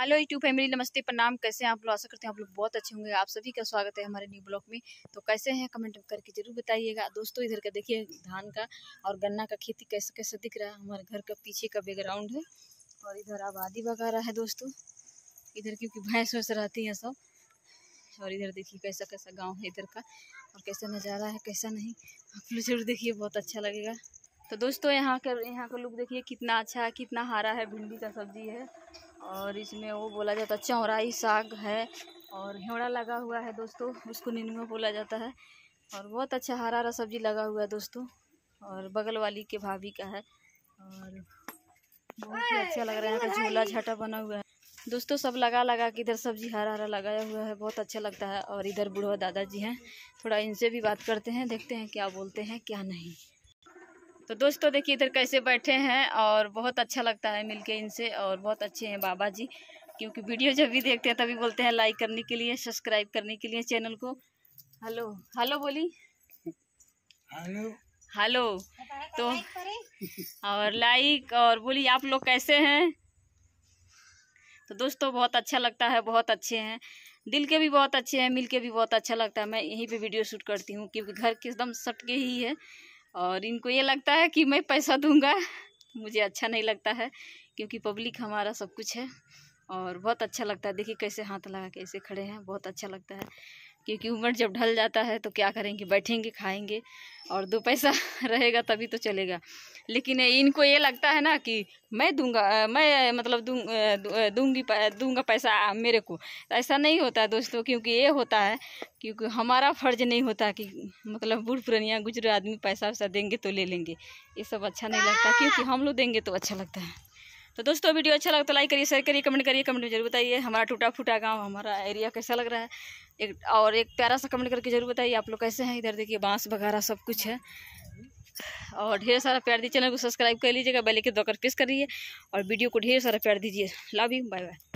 hello YouTube family नमस्ते प्रणाम कैसे हैं आप लोग आशा करते हैं आप लोग बहुत अच्छे होंगे आप सभी का स्वागत है हमारे न्यू ब्लॉक में तो कैसे हैं कमेंट करके जरूर बताइएगा दोस्तों इधर का देखिए धान का और गन्ना का खेती कैसे कैसे दिख रहा है हमारे घर का पीछे का बैकग्राउंड है और इधर आबादी वगैरह है दोस्तों इधर क्योंकि भैंस वैसे रहती हैं सब और इधर देखिए कैसा कैसा गाँव है इधर का और कैसा नज़ारा है कैसा नहीं आप लोग जरूर देखिए बहुत अच्छा लगेगा तो दोस्तों यहाँ का यहाँ का लुक देखिए कितना अच्छा है कितना हरा है भिंडी का सब्जी है और इसमें वो बोला जाता है चौराई साग है और हेवड़ा लगा हुआ है दोस्तों उसको निनुआ बोला जाता है और बहुत अच्छा हरा हरा सब्जी लगा हुआ है दोस्तों और बगल वाली के भाभी का है और बहुत ही अच्छा लग रहा है झूला झाटा बना हुआ है दोस्तों सब लगा लगा कि इधर सब्जी हरा हरा लगाया हुआ है बहुत अच्छा लगता है और इधर बूढ़ा दादाजी हैं थोड़ा इनसे भी बात करते हैं देखते हैं क्या बोलते हैं क्या नहीं तो दोस्तों देखिए इधर कैसे बैठे हैं और बहुत अच्छा लगता है मिलके इनसे और बहुत अच्छे हैं बाबा जी क्योंकि वीडियो जब भी देखते हैं तभी बोलते हैं लाइक करने के लिए सब्सक्राइब करने के लिए चैनल को हेलो हेलो बोली हेलो हेलो तो और लाइक और बोली आप लोग कैसे हैं तो दोस्तों बहुत अच्छा लगता है बहुत अच्छे हैं दिल के भी बहुत अच्छे हैं मिल के भी बहुत अच्छा लगता है मैं यहीं पे वीडियो शूट करती हूँ क्योंकि घर के एकदम के ही है और इनको ये लगता है कि मैं पैसा दूंगा मुझे अच्छा नहीं लगता है क्योंकि पब्लिक हमारा सब कुछ है और बहुत अच्छा लगता है देखिए कैसे हाथ लगा के ऐसे खड़े हैं बहुत अच्छा लगता है क्योंकि उम्र जब ढल जाता है तो क्या करेंगे बैठेंगे खाएंगे और दो पैसा रहेगा तभी तो चलेगा लेकिन इनको ये लगता है ना कि मैं दूंगा मैं मतलब दूं, दूंगी दूंगा पैसा मेरे को ऐसा नहीं होता है दोस्तों क्योंकि ये होता है क्योंकि हमारा फर्ज नहीं होता कि मतलब बूढ़ पुरानिया गुजरे आदमी पैसा वैसा देंगे तो ले लेंगे ये सब अच्छा नहीं लगता क्योंकि हम लोग देंगे तो अच्छा लगता है तो दोस्तों वीडियो अच्छा लगा तो लाइक करिए शेयर करिए कमेंट करिए कमेंट में जरूर बताइए हमारा टूटा फूटा गाँव हमारा एरिया कैसा लग रहा है एक और एक प्यारा सा कमेंट करके जरूर बताइए आप लोग कैसे हैं इधर देखिए बांस वगैरह सब कुछ है और ढेर सारा प्यार दीजिए चैनल को सब्सक्राइब कर लीजिएगा बेल के दो कर प्रेस करिए और वीडियो को ढेर सारा प्यार दीजिए लाभ बाय बाय